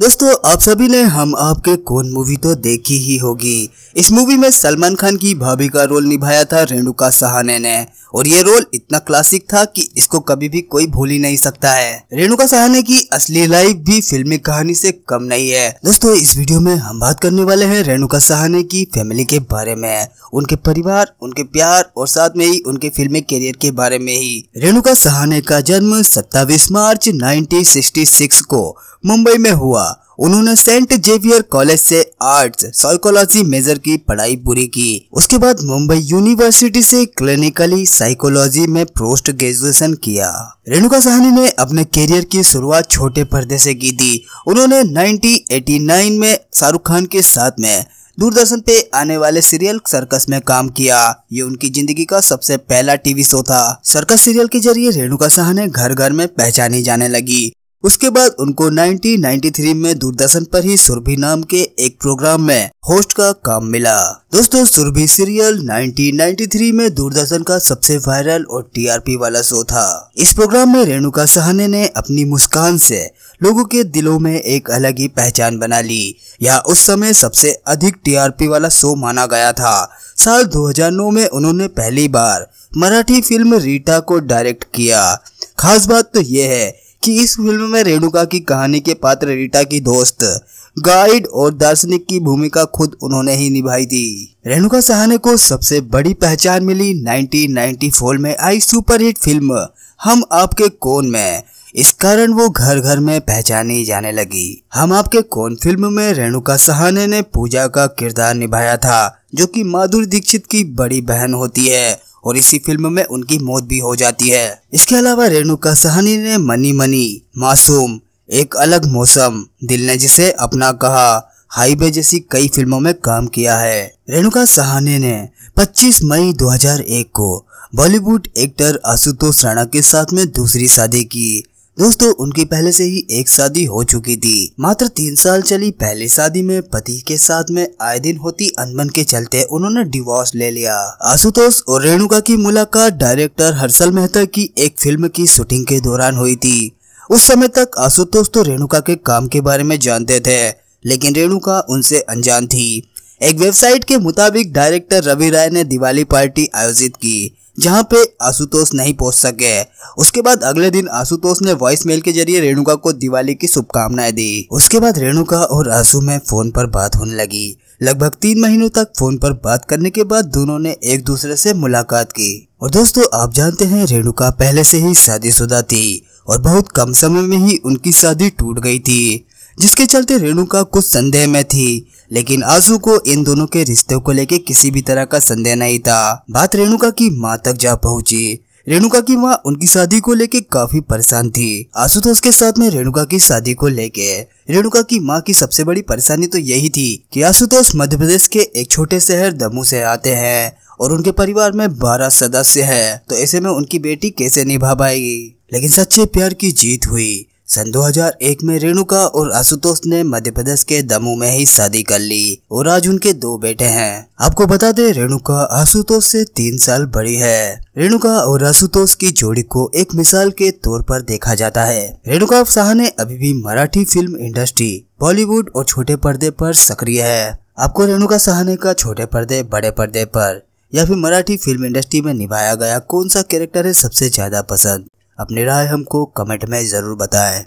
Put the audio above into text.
दोस्तों आप सभी ने हम आपके कौन मूवी तो देखी ही होगी इस मूवी में सलमान खान की भाभी का रोल निभाया था रेणुका सहाने ने और ये रोल इतना क्लासिक था कि इसको कभी भी कोई भूल ही नहीं सकता है रेणुका सहाने की असली लाइफ भी फिल्मी कहानी से कम नहीं है दोस्तों इस वीडियो में हम बात करने वाले हैं रेणुका सहाने की फैमिली के बारे में उनके परिवार उनके प्यार और साथ में ही उनके फिल्मी करियर के बारे में ही रेणुका सहाने का जन्म सत्ताईस मार्च नाइनटीन को मुंबई में हुआ उन्होंने सेंट जेवियर कॉलेज से आर्ट्स साइकोलॉजी मेजर की पढ़ाई पूरी की उसके बाद मुंबई यूनिवर्सिटी से क्लिनिकली साइकोलॉजी में पोस्ट ग्रेजुएशन किया रेणुका सहनी ने अपने करियर की शुरुआत छोटे पर्दे से की थी उन्होंने 1989 में शाहरुख खान के साथ में दूरदर्शन पे आने वाले सीरियल सर्कस में काम किया ये उनकी जिंदगी का सबसे पहला टीवी शो था सर्कस सीरियल के जरिए रेणुका शाह ने घर घर में पहचानी जाने लगी उसके बाद उनको 1993 में दूरदर्शन पर ही सुरभि नाम के एक प्रोग्राम में होस्ट का काम मिला दोस्तों सुरभि सीरियल 1993 में दूरदर्शन का सबसे वायरल और टीआरपी वाला शो था इस प्रोग्राम में रेणुका सहाने ने अपनी मुस्कान से लोगों के दिलों में एक अलग ही पहचान बना ली यह उस समय सबसे अधिक टीआरपी वाला शो माना गया था साल 2009 में उन्होंने पहली बार मराठी फिल्म रीटा को डायरेक्ट किया खास बात तो ये है कि इस फिल्म में रेणुका की कहानी के पात्र रीटा की दोस्त गाइड और दार्शनिक की भूमिका खुद उन्होंने ही निभाई थी रेणुका सहाने को सबसे बड़ी पहचान मिली 1994 में आई सुपरहिट फिल्म हम आपके कौन में इस कारण वो घर घर में पहचानी जाने लगी हम आपके कौन फिल्म में रेणुका सहाने ने पूजा का किरदार निभाया था जो कि माधुरी दीक्षित की बड़ी बहन होती है और इसी फिल्म में उनकी मौत भी हो जाती है इसके अलावा रेणुका सहनी ने मनी मनी मासूम एक अलग मौसम दिल ने जिसे अपना कहा हाईवे जैसी कई फिल्मों में काम किया है रेणुका सहाने ने 25 मई 2001 को बॉलीवुड एक्टर आशुतोष राणा के साथ में दूसरी शादी की दोस्तों उनकी पहले से ही एक शादी हो चुकी थी मात्र तीन साल चली पहली शादी में पति के साथ में आए दिन होती अनबन के चलते उन्होंने डिवोर्स ले लिया आशुतोष और रेणुका की मुलाकात डायरेक्टर हर्षल मेहता की एक फिल्म की शूटिंग के दौरान हुई थी उस समय तक आशुतोष तो रेणुका के काम के बारे में जानते थे लेकिन रेणुका उनसे अनजान थी एक वेबसाइट के मुताबिक डायरेक्टर रवि राय ने दिवाली पार्टी आयोजित की जहाँ पे आशुतोष नहीं पहुंच सके उसके बाद अगले दिन आशुतोष ने वॉइस मेल के जरिए रेणुका को दिवाली की शुभकामनाएं दी उसके बाद रेणुका और आशु में फोन पर बात होने लगी लगभग तीन महीनों तक फोन पर बात करने के बाद दोनों ने एक दूसरे से मुलाकात की और दोस्तों आप जानते हैं रेणुका पहले से ही शादीशुदा थी और बहुत कम समय में ही उनकी शादी टूट गई थी जिसके चलते रेणुका कुछ संदेह में थी लेकिन आंसू को इन दोनों के रिश्तों को लेके किसी भी तरह का संदेह नहीं था बात रेणुका की माँ तक जा पहुंची रेणुका की माँ उनकी शादी को लेके काफी परेशान थी आशुतोष के साथ में रेणुका की शादी को लेके रेणुका की माँ की सबसे बड़ी परेशानी तो यही थी कि आशुतोष मध्य प्रदेश के एक छोटे शहर दमू से आते हैं और उनके परिवार में बारह सदस्य है तो ऐसे में उनकी बेटी कैसे निभा पाएगी लेकिन सच्चे प्यार की जीत हुई सन 2001 में रेणुका और आशुतोष ने मध्य प्रदेश के दमू में ही शादी कर ली और आज उनके दो बेटे हैं आपको बता दें रेणुका आशुतोष से तीन साल बड़ी है रेणुका और आशुतोष की जोड़ी को एक मिसाल के तौर पर देखा जाता है रेणुका शाह ने अभी भी मराठी फिल्म इंडस्ट्री बॉलीवुड और छोटे पर्दे पर सक्रिय है आपको रेणुका सहाने का छोटे पर्दे बड़े पर्दे पर या फिर मराठी फिल्म इंडस्ट्री में निभाया गया कौन सा कैरेक्टर है सबसे ज्यादा पसंद अपनी राय हमको कमेंट में ज़रूर बताएं